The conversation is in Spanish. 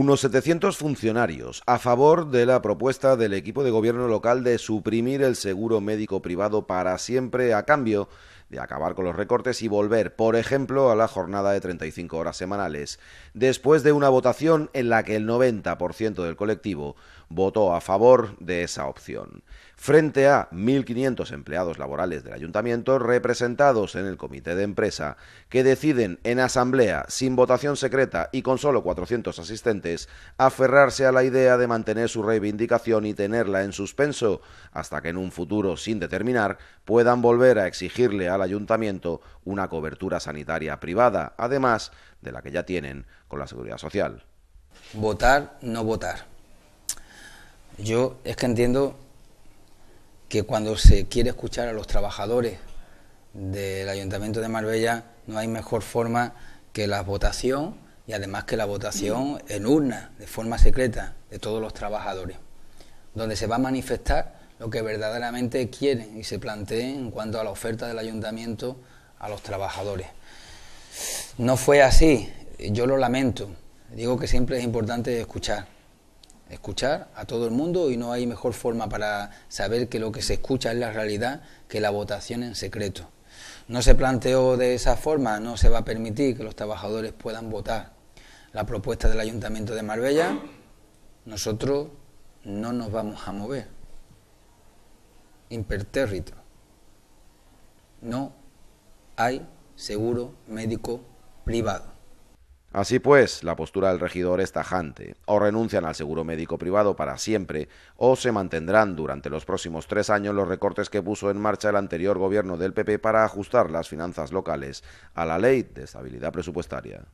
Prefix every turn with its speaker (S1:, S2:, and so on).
S1: unos 700 funcionarios a favor de la propuesta del equipo de gobierno local de suprimir el seguro médico privado para siempre a cambio de acabar con los recortes y volver, por ejemplo, a la jornada de 35 horas semanales, después de una votación en la que el 90% del colectivo votó a favor de esa opción. Frente a 1.500 empleados laborales del ayuntamiento representados en el comité de empresa, que deciden en asamblea, sin votación secreta y con solo 400 asistentes, aferrarse a la idea de mantener su reivindicación y tenerla en suspenso hasta que en un futuro sin determinar puedan volver a exigirle al ayuntamiento una cobertura sanitaria privada, además de la que ya tienen con la seguridad social.
S2: Votar, no votar.
S1: Yo es que entiendo
S2: que cuando se quiere escuchar a los trabajadores del Ayuntamiento de Marbella no hay mejor forma que la votación y además que la votación en urna, de forma secreta, de todos los trabajadores, donde se va a manifestar lo que verdaderamente quieren y se planteen en cuanto a la oferta del ayuntamiento a los trabajadores. No fue así, yo lo lamento. Digo que siempre es importante escuchar, escuchar a todo el mundo y no hay mejor forma para saber que lo que se escucha es la realidad que la votación en secreto. No se planteó de esa forma, no se va a permitir que los trabajadores puedan votar la propuesta del Ayuntamiento de Marbella. Nosotros no nos vamos a mover impertérrito. No hay seguro médico privado.
S1: Así pues, la postura del regidor es tajante. O renuncian al seguro médico privado para siempre, o se mantendrán durante los próximos tres años los recortes que puso en marcha el anterior gobierno del PP para ajustar las finanzas locales a la ley de estabilidad presupuestaria.